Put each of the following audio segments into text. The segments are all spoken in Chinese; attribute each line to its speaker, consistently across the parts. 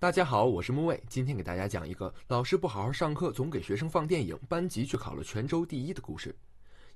Speaker 1: 大家好，我是木卫，今天给大家讲一个老师不好好上课，总给学生放电影，班级却考了全州第一的故事。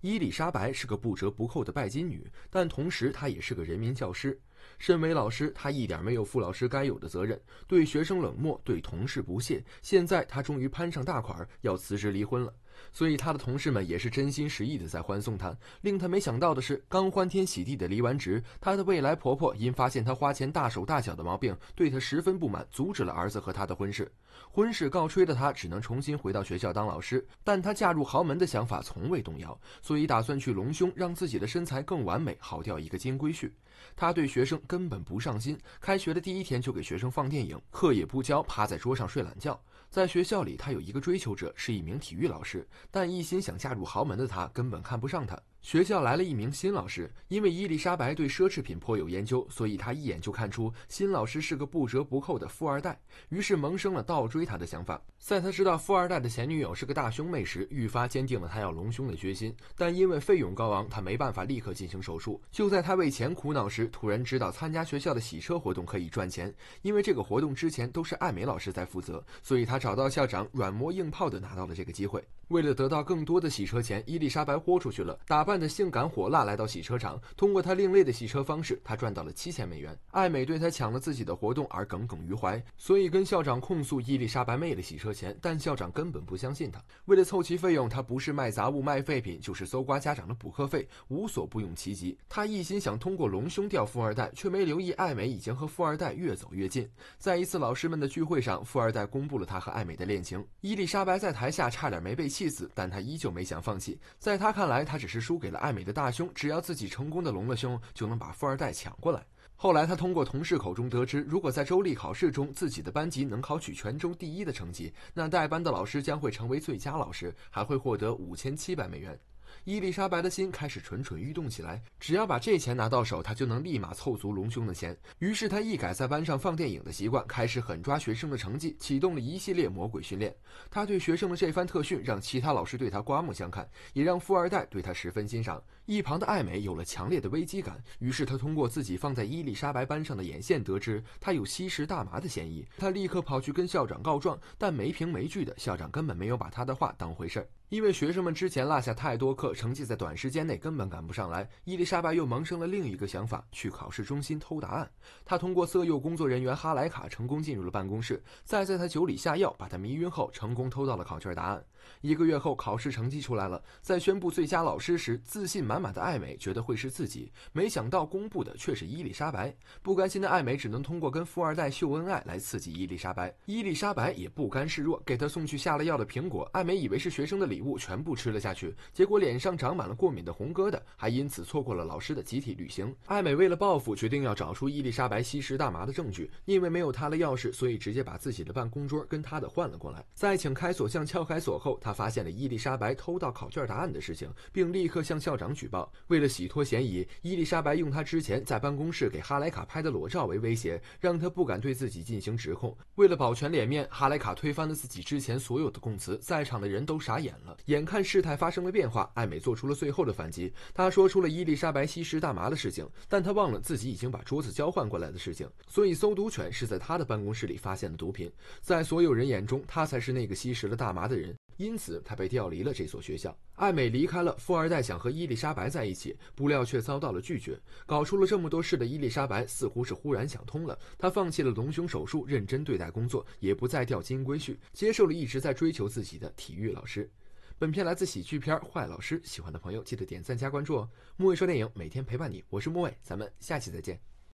Speaker 1: 伊丽莎白是个不折不扣的拜金女，但同时她也是个人民教师。身为老师，她一点没有负老师该有的责任，对学生冷漠，对同事不屑。现在她终于攀上大款，要辞职离婚了。所以，她的同事们也是真心实意的在欢送她。令她没想到的是，刚欢天喜地的离完职，她的未来婆婆因发现她花钱大手大脚的毛病，对她十分不满，阻止了儿子和她的婚事。婚事告吹的她，只能重新回到学校当老师。但她嫁入豪门的想法从未动摇，所以打算去隆胸，让自己的身材更完美，好钓一个金龟婿。她对学生根本不上心，开学的第一天就给学生放电影，课也不教，趴在桌上睡懒觉。在学校里，他有一个追求者，是一名体育老师，但一心想嫁入豪门的他根本看不上他。学校来了一名新老师，因为伊丽莎白对奢侈品颇有研究，所以他一眼就看出新老师是个不折不扣的富二代，于是萌生了倒追他的想法。在他知道富二代的前女友是个大胸妹时，愈发坚定了他要隆胸的决心。但因为费用高昂，他没办法立刻进行手术。就在他为钱苦恼时，突然知道参加学校的洗车活动可以赚钱，因为这个活动之前都是爱美老师在负责，所以他找到校长软磨硬泡的拿到了这个机会。为了得到更多的洗车钱，伊丽莎白豁出去了，打扮。扮的性感火辣来到洗车场，通过他另类的洗车方式，他赚到了七千美元。艾美对他抢了自己的活动而耿耿于怀，所以跟校长控诉伊丽莎白妹的洗车钱，但校长根本不相信他。为了凑齐费用，他不是卖杂物卖废品，就是搜刮家长的补课费，无所不用其极。他一心想通过隆胸钓富二代，却没留意艾美已经和富二代越走越近。在一次老师们的聚会上，富二代公布了他和艾美的恋情。伊丽莎白在台下差点没被气死，但他依旧没想放弃。在他看来，他只是输。给了爱美的大胸，只要自己成功的隆了胸，就能把富二代抢过来。后来他通过同事口中得知，如果在周历考试中自己的班级能考取全中第一的成绩，那带班的老师将会成为最佳老师，还会获得五千七百美元。伊丽莎白的心开始蠢蠢欲动起来，只要把这钱拿到手，她就能立马凑足隆胸的钱。于是她一改在班上放电影的习惯，开始狠抓学生的成绩，启动了一系列魔鬼训练。她对学生的这番特训，让其他老师对她刮目相看，也让富二代对她十分欣赏。一旁的艾美有了强烈的危机感，于是她通过自己放在伊丽莎白班上的眼线得知，她有吸食大麻的嫌疑。她立刻跑去跟校长告状，但没凭没据的，校长根本没有把她的话当回事儿。因为学生们之前落下太多课，成绩在短时间内根本赶不上来。伊丽莎白又萌生了另一个想法，去考试中心偷答案。她通过色诱工作人员哈莱卡，成功进入了办公室，再在他酒里下药，把他迷晕后，成功偷到了考卷答案。一个月后，考试成绩出来了，在宣布最佳老师时，自信满满的艾美觉得会是自己，没想到公布的却是伊丽莎白。不甘心的艾美只能通过跟富二代秀恩爱来刺激伊丽莎白。伊丽莎白也不甘示弱，给她送去下了药的苹果。艾美以为是学生的礼。物全部吃了下去，结果脸上长满了过敏的红疙瘩，还因此错过了老师的集体旅行。艾美为了报复，决定要找出伊丽莎白吸食大麻的证据。因为没有她的钥匙，所以直接把自己的办公桌跟她的换了过来。在请开锁匠撬开锁后，他发现了伊丽莎白偷盗考卷答案的事情，并立刻向校长举报。为了洗脱嫌疑，伊丽莎白用她之前在办公室给哈莱卡拍的裸照为威胁，让他不敢对自己进行指控。为了保全脸面，哈莱卡推翻了自己之前所有的供词，在场的人都傻眼了。眼看事态发生了变化，艾美做出了最后的反击。她说出了伊丽莎白吸食大麻的事情，但她忘了自己已经把桌子交换过来的事情。所以，搜毒犬是在她的办公室里发现的毒品。在所有人眼中，她才是那个吸食了大麻的人，因此她被调离了这所学校。艾美离开了富二代，想和伊丽莎白在一起，不料却遭到了拒绝。搞出了这么多事的伊丽莎白似乎是忽然想通了，她放弃了隆胸手术，认真对待工作，也不再钓金龟婿，接受了一直在追求自己的体育老师。本片来自喜剧片《坏老师》，喜欢的朋友记得点赞加关注哦。木卫说电影每天陪伴你，我是木卫，咱们下期再见。